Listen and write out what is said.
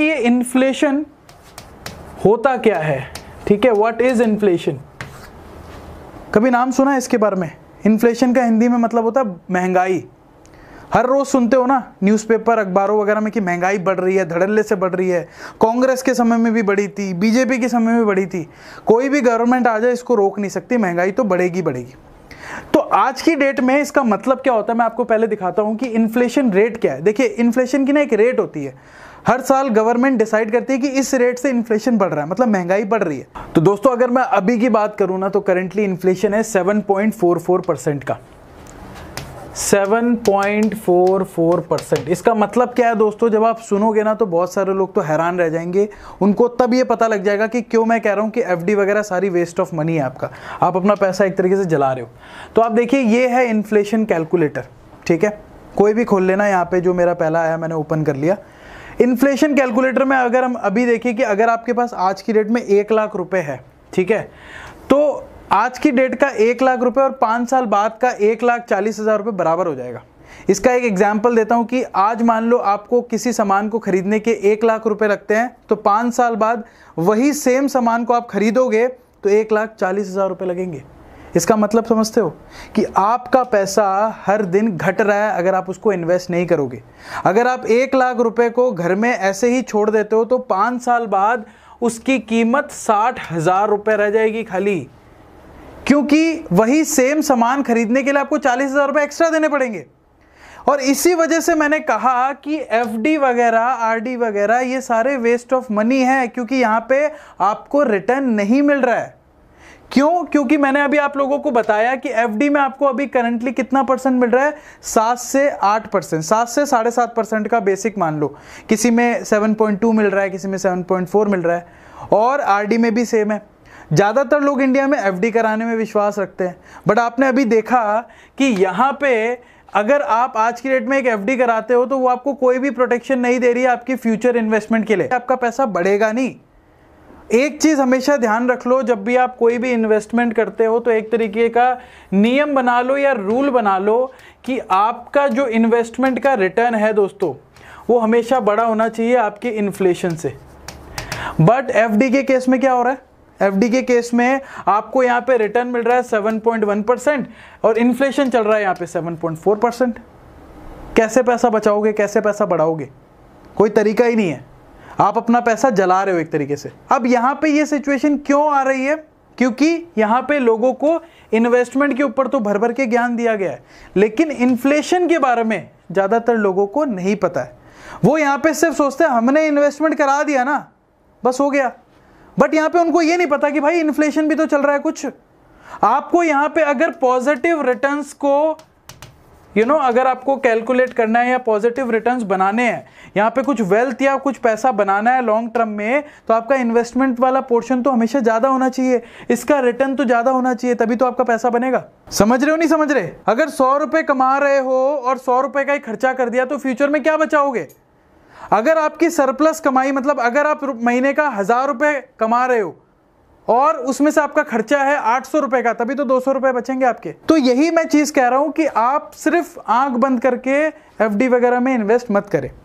कि इन्फ्लेशन होता क्या है ठीक है व्हाट इज इन्फ्लेशन कभी नाम सुना है इसके बारे में इन्फ्लेशन का हिंदी में मतलब होता है महंगाई हर रोज़ सुनते हो ना न्यूज़पेपर अखबारों वगैरह में कि महंगाई बढ़ रही है धड़ल्ले से बढ़ रही है कांग्रेस के समय में भी बढ़ी थी बीजेपी के समय में बढ़ी थी कोई भी गवर्नमेंट आ जाए इसको रोक नहीं सकती महंगाई तो बढ़ेगी बढ़ेगी तो आज की डेट में इसका मतलब क्या होता है मैं आपको पहले दिखाता हूँ कि इन्फ्लेशन रेट क्या है देखिए इन्फ्लेशन की ना एक रेट होती है हर साल गवर्नमेंट डिसाइड करती है कि इस रेट से इन्फ्लेशन बढ़ रहा है मतलब महंगाई बढ़ रही है तो दोस्तों अगर मैं अभी की बात करूँ ना तो करेंटली इन्फ्लेशन है 7.44 परसेंट का 7.44 परसेंट इसका मतलब क्या है दोस्तों जब आप सुनोगे ना तो बहुत सारे लोग तो हैरान रह जाएंगे उनको तब ये पता लग जाएगा कि क्यों मैं कह रहा हूँ कि एफ वगैरह सारी वेस्ट ऑफ मनी है आपका आप अपना पैसा एक तरीके से जला रहे हो तो आप देखिए ये है इन्फ्लेशन कैलकुलेटर ठीक है कोई भी खोल लेना यहाँ पे जो मेरा पहला आया मैंने ओपन कर लिया इन्फ्लेशन कैलकुलेटर में अगर हम अभी देखें कि अगर आपके पास आज की डेट में एक लाख रुपए है ठीक है तो आज की डेट का एक लाख रुपए और पाँच साल बाद का एक लाख चालीस हज़ार रुपये बराबर हो जाएगा इसका एक एग्जाम्पल देता हूँ कि आज मान लो आपको किसी सामान को खरीदने के एक लाख रुपए लगते हैं तो पाँच साल बाद वही सेम सामान को आप खरीदोगे तो एक लाख चालीस हज़ार रुपये लगेंगे इसका मतलब समझते हो कि आपका पैसा हर दिन घट रहा है अगर आप उसको इन्वेस्ट नहीं करोगे अगर आप एक लाख रुपए को घर में ऐसे ही छोड़ देते हो तो पांच साल बाद उसकी कीमत साठ हज़ार रुपए रह जाएगी खाली क्योंकि वही सेम सामान खरीदने के लिए आपको चालीस हज़ार रुपए एक्स्ट्रा देने पड़ेंगे और इसी वजह से मैंने कहा कि एफ वगैरह आर वगैरह ये सारे वेस्ट ऑफ मनी है क्योंकि यहाँ पे आपको रिटर्न नहीं मिल रहा है क्यों क्योंकि मैंने अभी आप लोगों को बताया कि एफ में आपको अभी करंटली कितना परसेंट मिल रहा है सात से आठ परसेंट सात से साढ़े सात परसेंट का बेसिक मान लो किसी में सेवन पॉइंट टू मिल रहा है किसी में सेवन पॉइंट फोर मिल रहा है और आर में भी सेम है ज़्यादातर लोग इंडिया में एफ कराने में विश्वास रखते हैं बट आपने अभी देखा कि यहाँ पे अगर आप आज की डेट में एक एफडी कराते हो तो वो आपको कोई भी प्रोटेक्शन नहीं दे रही है आपकी फ्यूचर इन्वेस्टमेंट के लिए आपका पैसा बढ़ेगा नहीं एक चीज़ हमेशा ध्यान रख लो जब भी आप कोई भी इन्वेस्टमेंट करते हो तो एक तरीके का नियम बना लो या रूल बना लो कि आपका जो इन्वेस्टमेंट का रिटर्न है दोस्तों वो हमेशा बड़ा होना चाहिए आपके इन्फ्लेशन से बट एफ के केस में क्या हो रहा है एफ के केस में आपको यहाँ पे रिटर्न मिल रहा है 7.1 परसेंट और इन्फ्लेशन चल रहा है यहाँ पे 7.4 परसेंट कैसे पैसा बचाओगे कैसे पैसा बढ़ाओगे कोई तरीका ही नहीं है आप अपना पैसा जला रहे हो एक तरीके से अब यहाँ पे ये सिचुएशन क्यों आ रही है क्योंकि यहाँ पे लोगों को इन्वेस्टमेंट के ऊपर तो भर भर के ज्ञान दिया गया है लेकिन इन्फ्लेशन के बारे में ज़्यादातर लोगों को नहीं पता है वो यहाँ पे सिर्फ सोचते हैं हमने इन्वेस्टमेंट करा दिया ना बस हो गया बट यहाँ पे उनको ये नहीं पता कि भाई इन्फ्लेशन भी तो चल रहा है कुछ आपको यहाँ पे अगर पॉजिटिव रिटर्न्स को यू you नो know, अगर आपको कैलकुलेट करना है या पॉजिटिव रिटर्न्स बनाने हैं यहाँ पे कुछ वेल्थ या कुछ पैसा बनाना है लॉन्ग टर्म में तो आपका इन्वेस्टमेंट वाला पोर्शन तो हमेशा ज़्यादा होना चाहिए इसका रिटर्न तो ज़्यादा होना चाहिए तभी तो आपका पैसा बनेगा समझ रहे हो नहीं समझ रहे अगर सौ रुपए कमा रहे हो और सौ रुपए का ही खर्चा कर दिया तो फ्यूचर में क्या बचाओगे अगर आपकी सरप्लस कमाई मतलब अगर आप महीने का हज़ार रुपए कमा रहे हो और उसमें से आपका खर्चा है आठ सौ रुपए का तभी तो दो सौ रुपए बचेंगे आपके तो यही मैं चीज कह रहा हूं कि आप सिर्फ आंख बंद करके एफडी वगैरह में इन्वेस्ट मत करें